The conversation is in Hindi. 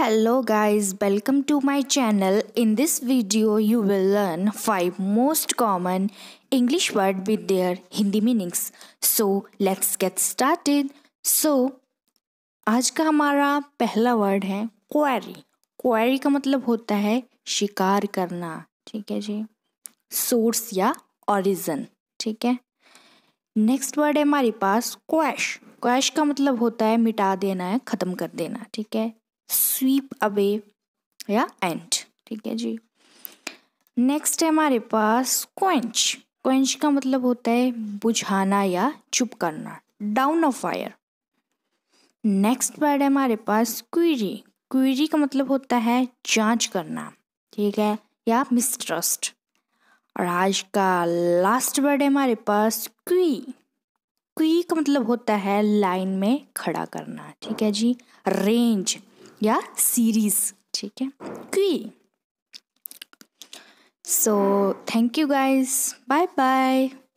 Hello guys, welcome to my channel. In this video, you will learn 5 most common English words with their Hindi meanings. So, let's get started. So, आज का हमारा पहला वर्ड है क्वेरी क्वेरी का मतलब होता है शिकार करना ठीक है जी सोर्स या ओरिजन ठीक है नेक्स्ट वर्ड है हमारे पास क्वैश क्वैश का मतलब होता है मिटा देना है ख़त्म कर देना ठीक है स्वीप अवे या एंड ठीक है जी नेक्स्ट है हमारे पास क्वेंच क्वेंच का मतलब होता है बुझाना या चुप करना down of fire next word है हमारे पास क्वीरी क्वीरी का मतलब होता है जांच करना ठीक है या मिसट्रस्ट और आज का लास्ट वर्ड है हमारे पास क्वी क्वी का मतलब होता है लाइन में खड़ा करना ठीक है जी रेंज या सीरीज ठीक है क्वी so thank you guys bye bye